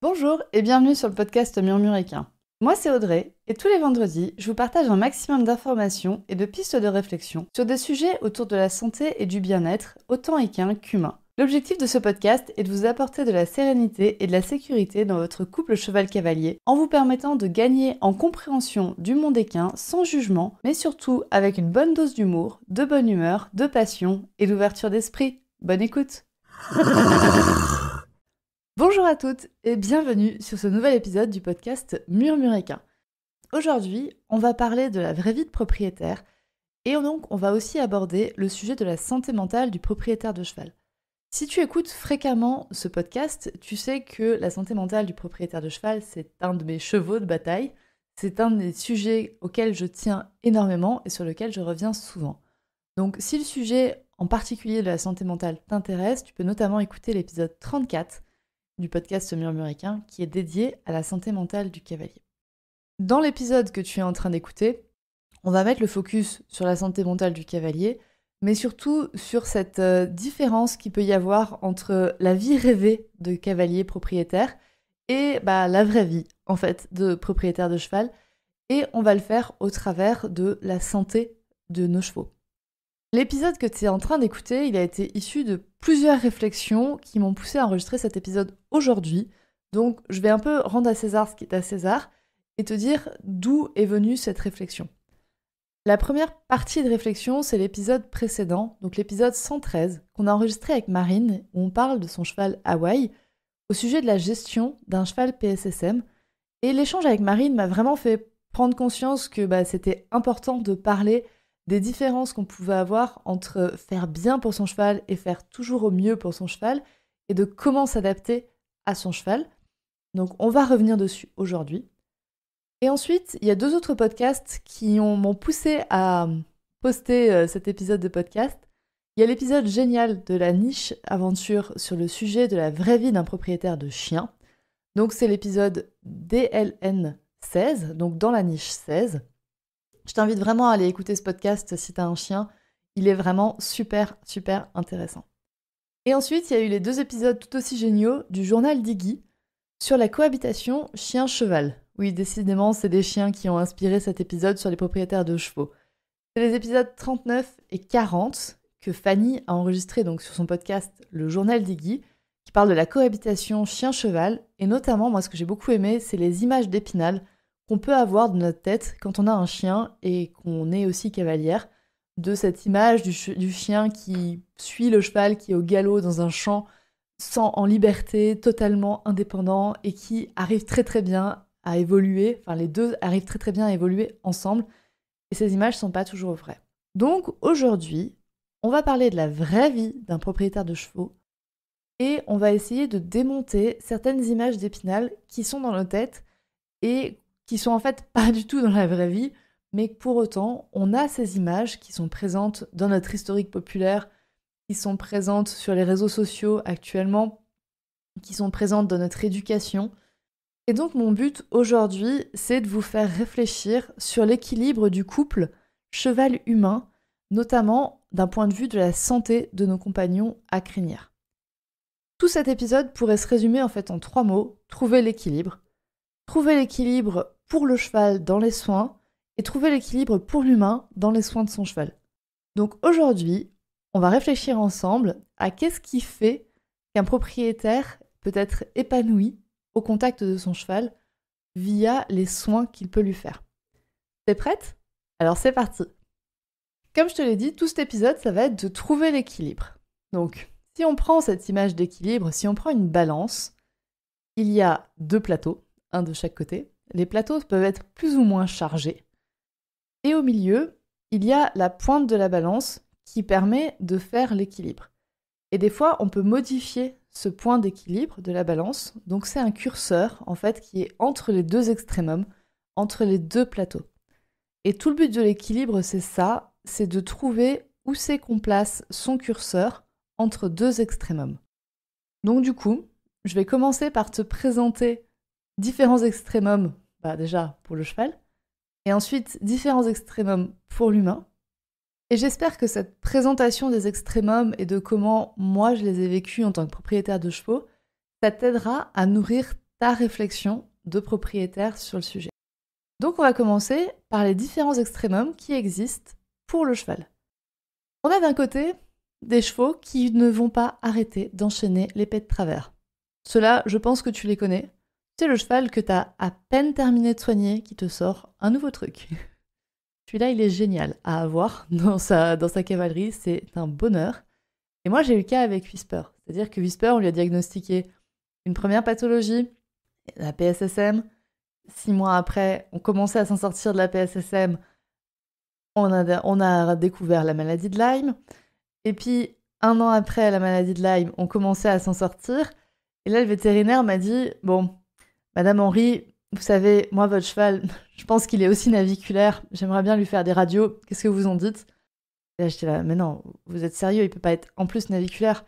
Bonjour et bienvenue sur le podcast équin. Moi c'est Audrey et tous les vendredis je vous partage un maximum d'informations et de pistes de réflexion sur des sujets autour de la santé et du bien-être, autant équin qu'humain. L'objectif de ce podcast est de vous apporter de la sérénité et de la sécurité dans votre couple cheval-cavalier en vous permettant de gagner en compréhension du monde équin sans jugement, mais surtout avec une bonne dose d'humour, de bonne humeur, de passion et d'ouverture d'esprit. Bonne écoute Bonjour à toutes et bienvenue sur ce nouvel épisode du podcast Murmuréquin. Aujourd'hui, on va parler de la vraie vie de propriétaire et donc on va aussi aborder le sujet de la santé mentale du propriétaire de cheval. Si tu écoutes fréquemment ce podcast, tu sais que la santé mentale du propriétaire de cheval, c'est un de mes chevaux de bataille, c'est un des sujets auxquels je tiens énormément et sur lequel je reviens souvent. Donc si le sujet en particulier de la santé mentale t'intéresse, tu peux notamment écouter l'épisode 34 du podcast Murmuricain qui est dédié à la santé mentale du cavalier. Dans l'épisode que tu es en train d'écouter, on va mettre le focus sur la santé mentale du cavalier, mais surtout sur cette euh, différence qu'il peut y avoir entre la vie rêvée de cavalier propriétaire et bah, la vraie vie, en fait, de propriétaire de cheval. Et on va le faire au travers de la santé de nos chevaux. L'épisode que tu es en train d'écouter, il a été issu de plusieurs réflexions qui m'ont poussé à enregistrer cet épisode aujourd'hui. Donc je vais un peu rendre à César ce qui est à César et te dire d'où est venue cette réflexion. La première partie de réflexion, c'est l'épisode précédent, donc l'épisode 113, qu'on a enregistré avec Marine, où on parle de son cheval Hawaï, au sujet de la gestion d'un cheval PSSM. Et l'échange avec Marine m'a vraiment fait prendre conscience que bah, c'était important de parler des différences qu'on pouvait avoir entre faire bien pour son cheval et faire toujours au mieux pour son cheval, et de comment s'adapter à son cheval. Donc on va revenir dessus aujourd'hui. Et ensuite, il y a deux autres podcasts qui m'ont poussé à poster euh, cet épisode de podcast. Il y a l'épisode génial de la niche aventure sur le sujet de la vraie vie d'un propriétaire de chien. Donc c'est l'épisode DLN 16, donc dans la niche 16. Je t'invite vraiment à aller écouter ce podcast si t'as un chien. Il est vraiment super, super intéressant. Et ensuite, il y a eu les deux épisodes tout aussi géniaux du journal d'Iggy sur la cohabitation chien-cheval. Oui, décidément, c'est des chiens qui ont inspiré cet épisode sur les propriétaires de chevaux. C'est les épisodes 39 et 40 que Fanny a enregistré donc sur son podcast Le Journal d'Iggy, qui parle de la cohabitation chien-cheval. Et notamment, moi, ce que j'ai beaucoup aimé, c'est les images d'Épinal qu'on peut avoir de notre tête quand on a un chien et qu'on est aussi cavalière, de cette image du, chien qui suit le cheval, qui est au galop dans un champ, sans, en liberté, totalement indépendant, et qui arrive très très bien à évoluer, enfin les deux arrivent très très bien à évoluer ensemble, et ces images sont pas toujours vraies. Donc aujourd'hui, on va parler de la vraie vie d'un propriétaire de chevaux, et on va essayer de démonter certaines images d'épinal qui sont dans nos têtes et qui sont en fait pas du tout dans la vraie vie, mais pour autant, on a ces images qui sont présentes dans notre historique populaire, qui sont présentes sur les réseaux sociaux actuellement, qui sont présentes dans notre éducation. Et donc mon but aujourd'hui, c'est de vous faire réfléchir sur l'équilibre du couple cheval-humain, notamment d'un point de vue de la santé de nos compagnons à crinière. Tout cet épisode pourrait se résumer en fait en trois mots, trouver l'équilibre. Trouver l'équilibre pour le cheval dans les soins et trouver l'équilibre pour l'humain dans les soins de son cheval. Donc aujourd'hui, on va réfléchir ensemble à qu'est-ce qui fait qu'un propriétaire peut être épanoui au contact de son cheval via les soins qu'il peut lui faire. T'es prête Alors c'est parti Comme je te l'ai dit, tout cet épisode, ça va être de trouver l'équilibre. Donc, si on prend cette image d'équilibre, si on prend une balance, il y a deux plateaux, un de chaque côté, les plateaux peuvent être plus ou moins chargés. Et au milieu, il y a la pointe de la balance qui permet de faire l'équilibre. Et des fois, on peut modifier ce point d'équilibre de la balance. Donc c'est un curseur en fait qui est entre les deux extrémums, entre les deux plateaux. Et tout le but de l'équilibre, c'est ça, c'est de trouver où c'est qu'on place son curseur entre deux extrémums. Donc du coup, je vais commencer par te présenter différents extrémums, bah déjà pour le cheval, et ensuite différents extrémums pour l'humain. Et j'espère que cette présentation des extrémums et de comment moi je les ai vécus en tant que propriétaire de chevaux, ça t'aidera à nourrir ta réflexion de propriétaire sur le sujet. Donc on va commencer par les différents extrémums qui existent pour le cheval. On a d'un côté des chevaux qui ne vont pas arrêter d'enchaîner l'épée de travers. Cela, je pense que tu les connais. C'est le cheval que t'as à peine terminé de soigner qui te sort un nouveau truc. Celui-là, il est génial à avoir dans sa, dans sa cavalerie, c'est un bonheur. Et moi, j'ai eu le cas avec Whisper. C'est-à-dire que Whisper, on lui a diagnostiqué une première pathologie, la PSSM. Six mois après, on commençait à s'en sortir de la PSSM. On a, on a découvert la maladie de Lyme. Et puis, un an après la maladie de Lyme, on commençait à s'en sortir. Et là, le vétérinaire m'a dit Bon, Madame Henri, vous savez, moi, votre cheval, je pense qu'il est aussi naviculaire. J'aimerais bien lui faire des radios. Qu'est-ce que vous en dites Et là, j'étais là, mais non, vous êtes sérieux, il peut pas être en plus naviculaire.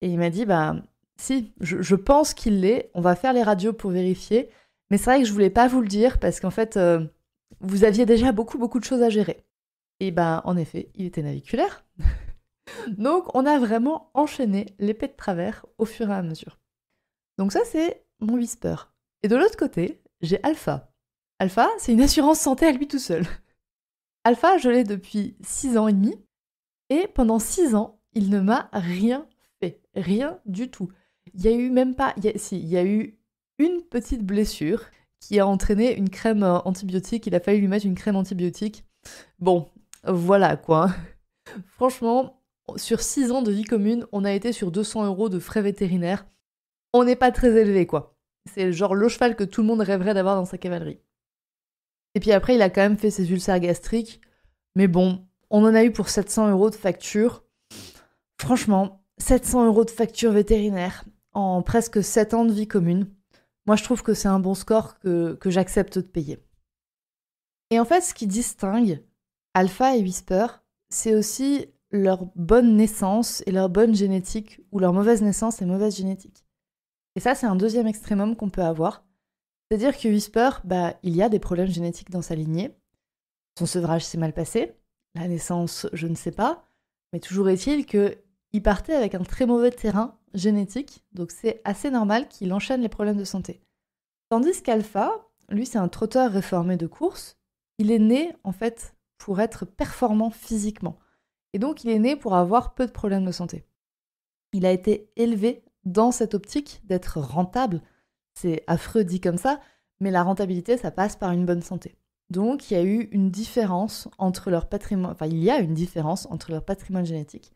Et il m'a dit, bah, si, je, pense qu'il l'est. On va faire les radios pour vérifier. Mais c'est vrai que je voulais pas vous le dire parce qu'en fait, euh, vous aviez déjà beaucoup, beaucoup de choses à gérer. Et bah, en effet, il était naviculaire. Donc, on a vraiment enchaîné l'épée de travers au fur et à mesure. Donc, ça, c'est mon whisper. Et de l'autre côté, j'ai Alpha. Alpha, c'est une assurance santé à lui tout seul. Alpha, je l'ai depuis 6 ans et demi, et pendant 6 ans, il ne m'a rien fait, rien du tout. Il y a eu même pas, il a, si, il y a eu une petite blessure qui a entraîné une crème euh, antibiotique, il a fallu lui mettre une crème antibiotique. Bon, voilà quoi. Franchement, sur 6 ans de vie commune, on a été sur 200 euros de frais vétérinaires. On n'est pas très élevé quoi. C'est genre le cheval que tout le monde rêverait d'avoir dans sa cavalerie. Et puis après, il a quand même fait ses ulcères gastriques. Mais bon, on en a eu pour 700 euros de facture. Franchement, 700 euros de facture vétérinaire en presque 7 ans de vie commune. Moi, je trouve que c'est un bon score que, que j'accepte de payer. Et en fait, ce qui distingue Alpha et Whisper, c'est aussi leur bonne naissance et leur bonne génétique, ou leur mauvaise naissance et mauvaise génétique. Et ça, c'est un deuxième extrémum qu'on peut avoir. C'est-à-dire que Whisper, bah, il y a des problèmes génétiques dans sa lignée. Son sevrage s'est mal passé, la naissance, je ne sais pas. Mais toujours est-il qu'il partait avec un très mauvais terrain génétique, donc c'est assez normal qu'il enchaîne les problèmes de santé. Tandis qu'Alpha, lui, c'est un trotteur réformé de course. Il est né, en fait, pour être performant physiquement. Et donc, il est né pour avoir peu de problèmes de santé. Il a été élevé dans cette optique d'être rentable. C'est affreux dit comme ça, mais la rentabilité, ça passe par une bonne santé. Donc, il y a eu une différence entre leur patrimoine, enfin, il y a une différence entre leur patrimoine génétique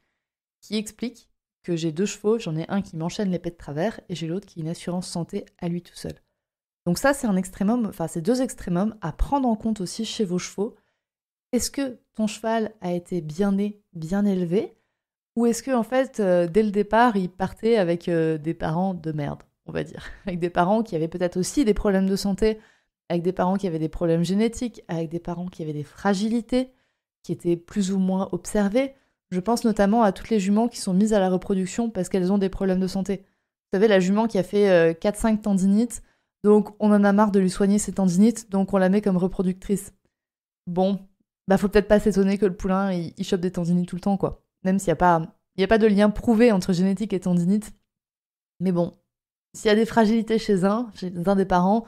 qui explique que j'ai deux chevaux, j'en ai un qui m'enchaîne l'épée de travers et j'ai l'autre qui a une assurance santé à lui tout seul. Donc ça, c'est un extrémum, enfin, c'est deux extrémums à prendre en compte aussi chez vos chevaux. Est-ce que ton cheval a été bien né, bien élevé ou est-ce que en fait, euh, dès le départ, il partait avec euh, des parents de merde, on va dire, avec des parents qui avaient peut-être aussi des problèmes de santé, avec des parents qui avaient des problèmes génétiques, avec des parents qui avaient des fragilités, qui étaient plus ou moins observées. Je pense notamment à toutes les juments qui sont mises à la reproduction parce qu'elles ont des problèmes de santé. Vous savez, la jument qui a fait 4-5 euh, tendinites, donc on en a marre de lui soigner ses tendinites, donc on la met comme reproductrice. Bon, bah faut peut-être pas s'étonner que le poulain il, il chope des tendinites tout le temps, quoi même s'il n'y a, pas, a pas de lien prouvé entre génétique et tendinite. Mais bon, s'il y a des fragilités chez un, chez un des parents,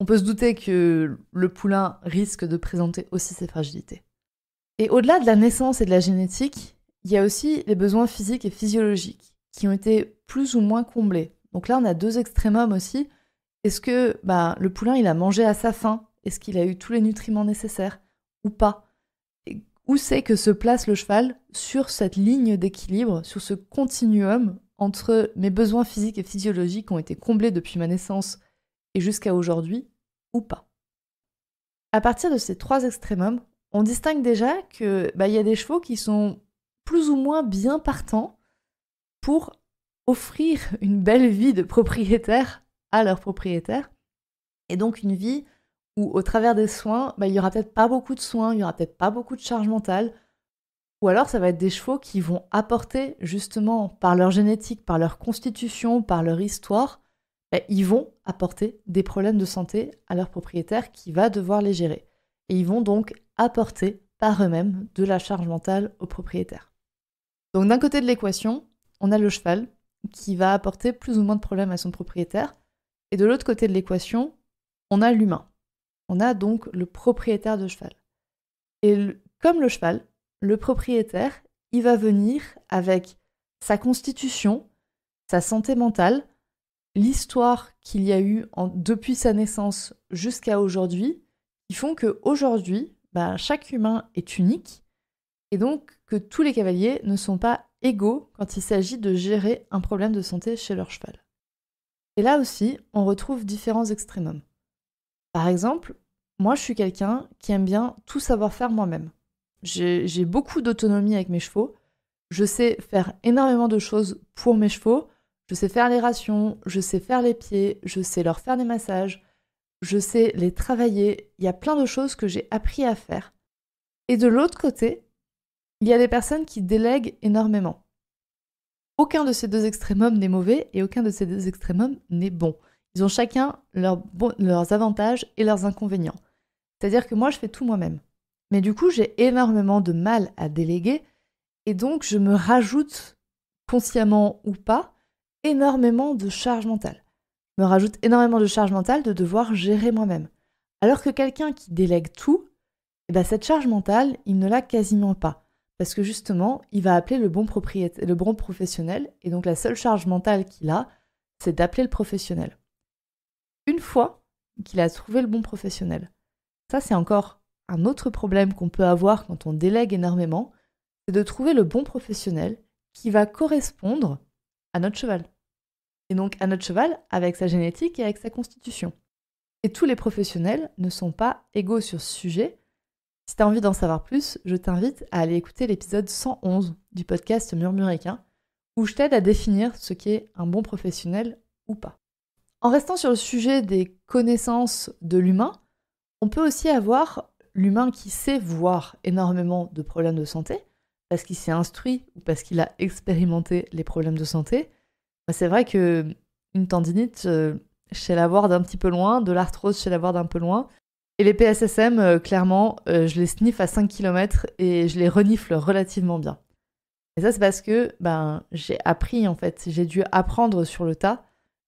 on peut se douter que le poulain risque de présenter aussi ses fragilités. Et au-delà de la naissance et de la génétique, il y a aussi les besoins physiques et physiologiques qui ont été plus ou moins comblés. Donc là, on a deux extrémums aussi. Est-ce que bah, le poulain, il a mangé à sa faim Est-ce qu'il a eu tous les nutriments nécessaires ou pas où c'est que se place le cheval sur cette ligne d'équilibre, sur ce continuum entre mes besoins physiques et physiologiques qui ont été comblés depuis ma naissance et jusqu'à aujourd'hui, ou pas. À partir de ces trois extrémums, on distingue déjà qu'il bah, y a des chevaux qui sont plus ou moins bien partants pour offrir une belle vie de propriétaire à leur propriétaire, et donc une vie ou au travers des soins, bah, il n'y aura peut-être pas beaucoup de soins, il n'y aura peut-être pas beaucoup de charge mentale, ou alors ça va être des chevaux qui vont apporter justement par leur génétique, par leur constitution, par leur histoire, bah, ils vont apporter des problèmes de santé à leur propriétaire qui va devoir les gérer. Et ils vont donc apporter par eux-mêmes de la charge mentale au propriétaire. Donc d'un côté de l'équation, on a le cheval qui va apporter plus ou moins de problèmes à son propriétaire, et de l'autre côté de l'équation, on a l'humain on a donc le propriétaire de cheval. Et comme le cheval, le propriétaire, il va venir avec sa constitution, sa santé mentale, l'histoire qu'il y a eu depuis sa naissance jusqu'à aujourd'hui, qui font que aujourd'hui, bah, chaque humain est unique, et donc que tous les cavaliers ne sont pas égaux quand il s'agit de gérer un problème de santé chez leur cheval. Et là aussi, on retrouve différents extrémums. Par exemple, moi je suis quelqu'un qui aime bien tout savoir faire moi-même. J'ai beaucoup d'autonomie avec mes chevaux. Je sais faire énormément de choses pour mes chevaux. Je sais faire les rations, je sais faire les pieds, je sais leur faire des massages, je sais les travailler. Il y a plein de choses que j'ai appris à faire. Et de l'autre côté, il y a des personnes qui délèguent énormément. Aucun de ces deux extrémums n'est mauvais et aucun de ces deux extrémums n'est bon. Ils ont chacun leurs avantages et leurs inconvénients. C'est-à-dire que moi, je fais tout moi-même. Mais du coup, j'ai énormément de mal à déléguer et donc je me rajoute, consciemment ou pas, énormément de charge mentale. Je me rajoute énormément de charge mentale de devoir gérer moi-même. Alors que quelqu'un qui délègue tout, eh bien cette charge mentale, il ne l'a quasiment pas. Parce que justement, il va appeler le bon, propriétaire, le bon professionnel, et donc la seule charge mentale qu'il a, c'est d'appeler le professionnel une fois qu'il a trouvé le bon professionnel. Ça, c'est encore un autre problème qu'on peut avoir quand on délègue énormément, c'est de trouver le bon professionnel qui va correspondre à notre cheval. Et donc à notre cheval avec sa génétique et avec sa constitution. Et tous les professionnels ne sont pas égaux sur ce sujet. Si tu as envie d'en savoir plus, je t'invite à aller écouter l'épisode 111 du podcast Murmuréquin, où je t'aide à définir ce qu'est un bon professionnel ou pas. En restant sur le sujet des connaissances de l'humain, on peut aussi avoir l'humain qui sait voir énormément de problèmes de santé, parce qu'il s'est instruit ou parce qu'il a expérimenté les problèmes de santé. c'est vrai que une tendinite euh, chez la d'un petit peu loin, de l'arthrose chez la d'un peu loin, et les PSSM, euh, clairement, euh, je les sniffe à 5 km et je les renifle relativement bien. Et ça, c'est parce que ben, j'ai appris, en fait. J'ai dû apprendre sur le tas.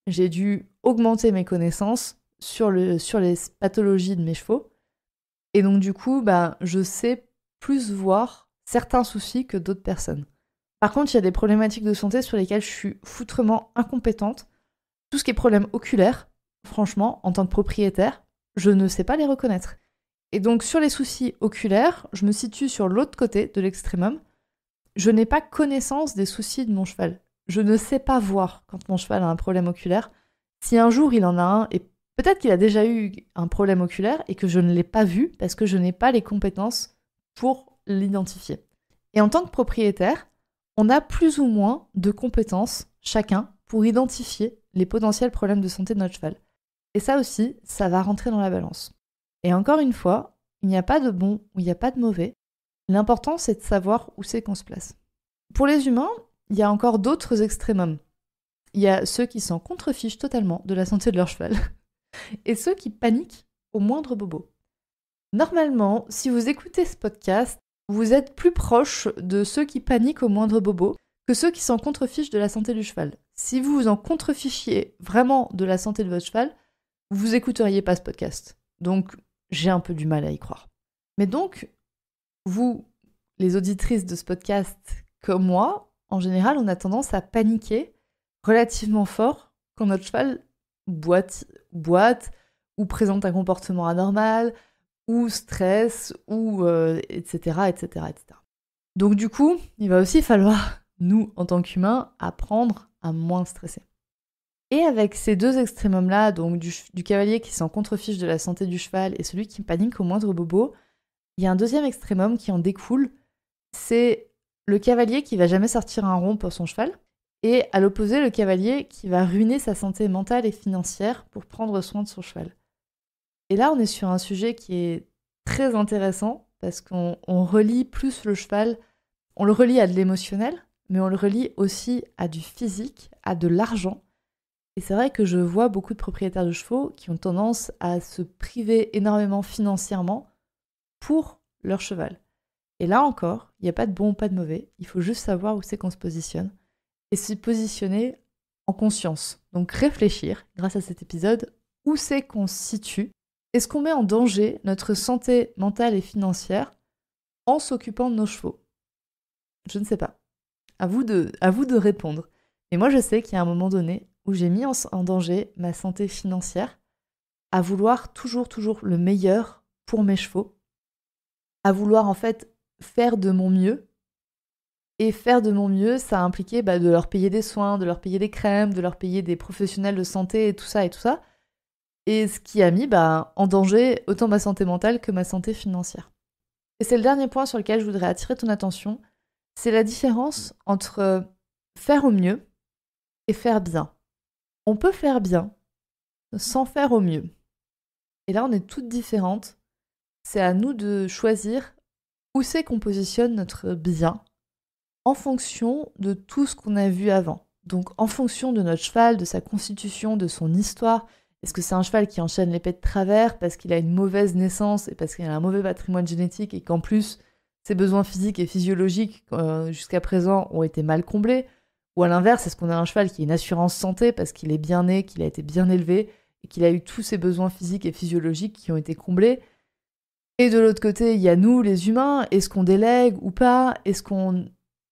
J'ai dû augmenter mes connaissances sur, les pathologies de mes chevaux. Et donc du coup, bah, je sais plus voir certains soucis que d'autres personnes. Par contre, il y a des problématiques de santé sur lesquelles je suis foutrement incompétente. Tout ce qui est problème oculaire, franchement, en tant que propriétaire, je ne sais pas les reconnaître. Et donc sur les soucis oculaires, je me situe sur l'autre côté de l'extrémum. Je n'ai pas connaissance des soucis de mon cheval. Je ne sais pas voir quand mon cheval a un problème oculaire. Si un jour il en a un, et peut-être qu'il a déjà eu un problème oculaire et que je ne l'ai pas vu parce que je n'ai pas les compétences pour l'identifier. Et en tant que propriétaire, on a plus ou moins de compétences chacun pour identifier les potentiels problèmes de santé de notre cheval. Et ça aussi, ça va rentrer dans la balance. Et encore une fois, il n'y a pas de bon ou il n'y a pas de mauvais. L'important, c'est de savoir où c'est qu'on se place. Pour les humains, il y a encore d'autres extrémums. Il y a ceux qui s'en contrefichent totalement de la santé de leur cheval et ceux qui paniquent au moindre bobo. Normalement, si vous écoutez ce podcast, vous êtes plus proche de ceux qui paniquent au moindre bobo que ceux qui s'en contrefichent de la santé du cheval. Si vous vous en contrefichiez vraiment de la santé de votre cheval, vous écouteriez pas ce podcast. Donc, j'ai un peu du mal à y croire. Mais donc, vous, les auditrices de ce podcast, comme moi, en général, on a tendance à paniquer relativement fort quand notre cheval boite, boite ou présente un comportement anormal, ou stress, ou etc., etc., etc. Donc du coup, il va aussi falloir, nous, en tant qu'humains, apprendre à moins stresser. Et avec ces deux extrémums-là, donc du, cavalier qui s'en contrefiche de la santé du cheval et celui qui panique au moindre bobo, il y a un deuxième extrémum qui en découle, c'est le cavalier qui va jamais sortir un rond pour son cheval, et à l'opposé le cavalier qui va ruiner sa santé mentale et financière pour prendre soin de son cheval. Et là, on est sur un sujet qui est très intéressant parce qu'on relie plus le cheval, on le relie à de l'émotionnel, mais on le relie aussi à du physique, à de l'argent. Et c'est vrai que je vois beaucoup de propriétaires de chevaux qui ont tendance à se priver énormément financièrement pour leur cheval. Et là encore, il n'y a pas de bon, pas de mauvais, il faut juste savoir où c'est qu'on se positionne et s'y positionner en conscience. Donc réfléchir, grâce à cet épisode, où c'est qu'on se situe, est-ce qu'on met en danger notre santé mentale et financière en s'occupant de nos chevaux Je ne sais pas. À vous de, à vous de répondre. Et moi, je sais qu'il y a un moment donné où j'ai mis en danger ma santé financière à vouloir toujours, toujours le meilleur pour mes chevaux, à vouloir en fait faire de mon mieux et faire de mon mieux, ça a impliqué bah, de leur payer des soins, de leur payer des crèmes, de leur payer des professionnels de santé et tout ça et tout ça. Et ce qui a mis bah, en danger autant ma santé mentale que ma santé financière. Et c'est le dernier point sur lequel je voudrais attirer ton attention, c'est la différence entre faire au mieux et faire bien. On peut faire bien sans faire au mieux. Et là, on est toutes différentes. C'est à nous de choisir où c'est qu'on positionne notre bien en fonction de tout ce qu'on a vu avant. Donc en fonction de notre cheval, de sa constitution, de son histoire, est-ce que c'est un cheval qui enchaîne l'épée de travers parce qu'il a une mauvaise naissance et parce qu'il a un mauvais patrimoine génétique et qu'en plus ses besoins physiques et physiologiques euh, jusqu'à présent ont été mal comblés Ou à l'inverse, est-ce qu'on a un cheval qui a une assurance santé parce qu'il est bien né, qu'il a été bien élevé et qu'il a eu tous ses besoins physiques et physiologiques qui ont été comblés et de l'autre côté, il y a nous, les humains, est-ce qu'on délègue ou pas Est-ce qu'on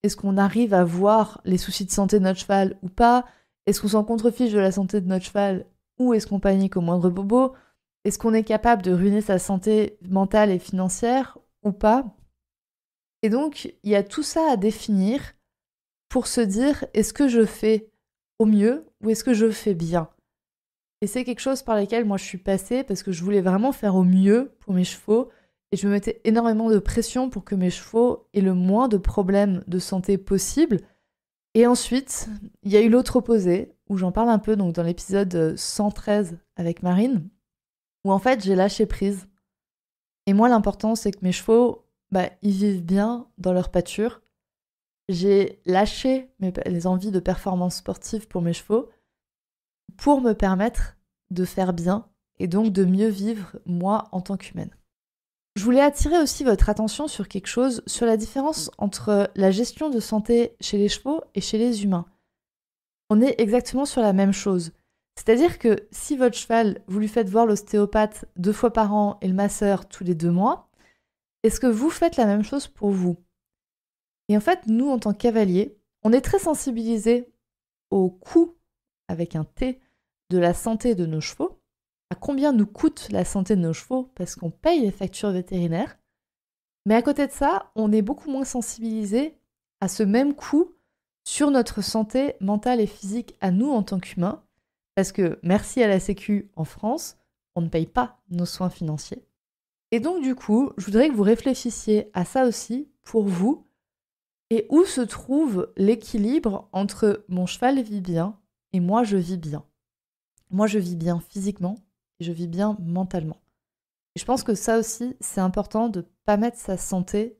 est-ce qu'on arrive à voir les soucis de santé de notre cheval ou pas Est-ce qu'on s'en contrefiche de la santé de notre cheval ou est-ce qu'on panique au moindre bobo Est-ce qu'on est capable de ruiner sa santé mentale et financière ou pas Et donc, il y a tout ça à définir pour se dire est-ce que je fais au mieux ou est-ce que je fais bien Et c'est quelque chose par lequel moi je suis passée parce que je voulais vraiment faire au mieux pour mes chevaux et je me mettais énormément de pression pour que mes chevaux aient le moins de problèmes de santé possible. Et ensuite, il y a eu l'autre opposé, où j'en parle un peu donc dans l'épisode 113 avec Marine, où en fait j'ai lâché prise. Et moi, l'important, c'est que mes chevaux, bah, ils vivent bien dans leur pâture. J'ai lâché mes, les envies de performance sportive pour mes chevaux pour me permettre de faire bien et donc de mieux vivre moi en tant qu'humaine. Je voulais attirer aussi votre attention sur quelque chose, sur la différence entre la gestion de santé chez les chevaux et chez les humains. On est exactement sur la même chose. C'est-à-dire que si votre cheval, vous lui faites voir l'ostéopathe deux fois par an et le masseur tous les deux mois, est-ce que vous faites la même chose pour vous Et en fait, nous, en tant que cavaliers, on est très sensibilisés au coût, avec un T, de la santé de nos chevaux combien nous coûte la santé de nos chevaux, parce qu'on paye les factures vétérinaires. Mais à côté de ça, on est beaucoup moins sensibilisé à ce même coût sur notre santé mentale et physique à nous en tant qu'humains, parce que merci à la Sécu en France, on ne paye pas nos soins financiers. Et donc du coup, je voudrais que vous réfléchissiez à ça aussi pour vous, et où se trouve l'équilibre entre mon cheval vit bien et moi je vis bien. Moi je vis bien physiquement, et je vis bien mentalement. Et je pense que ça aussi, c'est important de pas mettre sa santé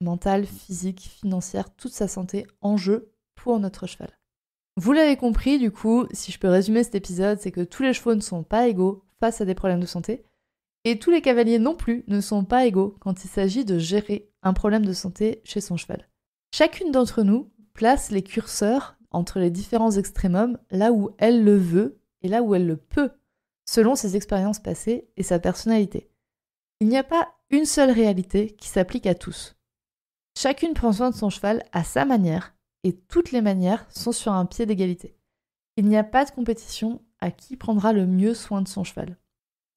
mentale, mmh. physique, financière, toute sa santé en jeu pour notre cheval. Vous l'avez compris, du coup, si je peux résumer cet épisode, c'est que tous les chevaux ne sont pas égaux face à des problèmes de santé, et tous les cavaliers non plus ne sont pas égaux quand il s'agit de gérer un problème de santé chez son cheval. Chacune d'entre nous place les curseurs entre les différents extrémums là où elle le veut et là où elle le peut selon ses expériences passées et sa personnalité. Il n'y a pas une seule réalité qui s'applique à tous. Chacune prend soin de son cheval à sa manière et toutes les manières sont sur un pied d'égalité. Il n'y a pas de compétition à qui prendra le mieux soin de son cheval.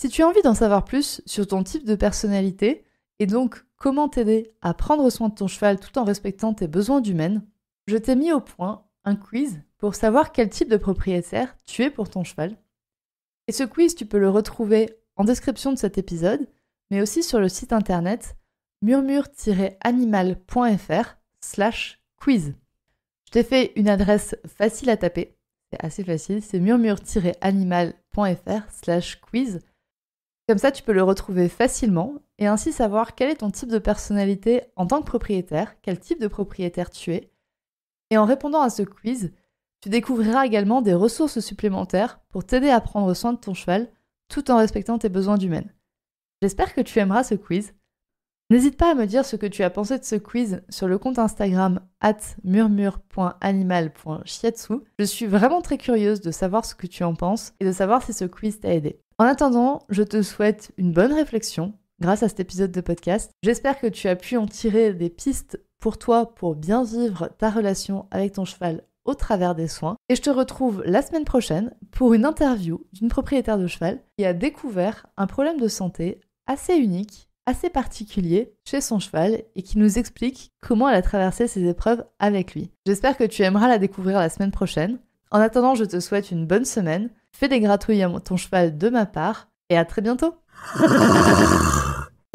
Si tu as envie d'en savoir plus sur ton type de personnalité et donc comment t'aider à prendre soin de ton cheval tout en respectant tes besoins d'humaine, je t'ai mis au point un quiz pour savoir quel type de propriétaire tu es pour ton cheval et ce quiz, tu peux le retrouver en description de cet épisode, mais aussi sur le site internet murmure-animal.fr slash quiz. Je t'ai fait une adresse facile à taper, c'est assez facile, c'est murmure-animal.fr slash quiz. Comme ça, tu peux le retrouver facilement et ainsi savoir quel est ton type de personnalité en tant que propriétaire, quel type de propriétaire tu es. Et en répondant à ce quiz, tu découvriras également des ressources supplémentaires pour t'aider à prendre soin de ton cheval tout en respectant tes besoins d'humaine. J'espère que tu aimeras ce quiz. N'hésite pas à me dire ce que tu as pensé de ce quiz sur le compte Instagram at murmure.animal.chiatsu. Je suis vraiment très curieuse de savoir ce que tu en penses et de savoir si ce quiz t'a aidé. En attendant, je te souhaite une bonne réflexion grâce à cet épisode de podcast. J'espère que tu as pu en tirer des pistes pour toi pour bien vivre ta relation avec ton cheval au travers des soins. Et je te retrouve la semaine prochaine pour une interview d'une propriétaire de cheval qui a découvert un problème de santé assez unique, assez particulier chez son cheval et qui nous explique comment elle a traversé ses épreuves avec lui. J'espère que tu aimeras la découvrir la semaine prochaine. En attendant, je te souhaite une bonne semaine. Fais des gratouilles à ton cheval de ma part et à très bientôt.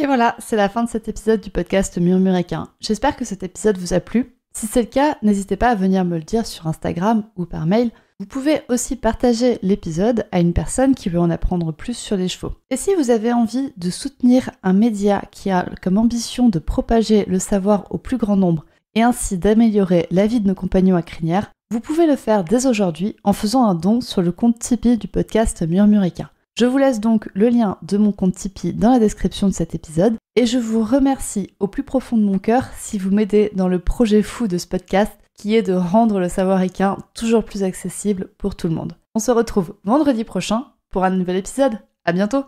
Et voilà, c'est la fin de cet épisode du podcast Murmuréquin. J'espère que cet épisode vous a plu si c'est le cas, n'hésitez pas à venir me le dire sur Instagram ou par mail. Vous pouvez aussi partager l'épisode à une personne qui veut en apprendre plus sur les chevaux. Et si vous avez envie de soutenir un média qui a comme ambition de propager le savoir au plus grand nombre et ainsi d'améliorer la vie de nos compagnons à crinière, vous pouvez le faire dès aujourd'hui en faisant un don sur le compte Tipeee du podcast Murmurica. Je vous laisse donc le lien de mon compte Tipeee dans la description de cet épisode et je vous remercie au plus profond de mon cœur si vous m'aidez dans le projet fou de ce podcast qui est de rendre le savoir équin toujours plus accessible pour tout le monde. On se retrouve vendredi prochain pour un nouvel épisode. À bientôt!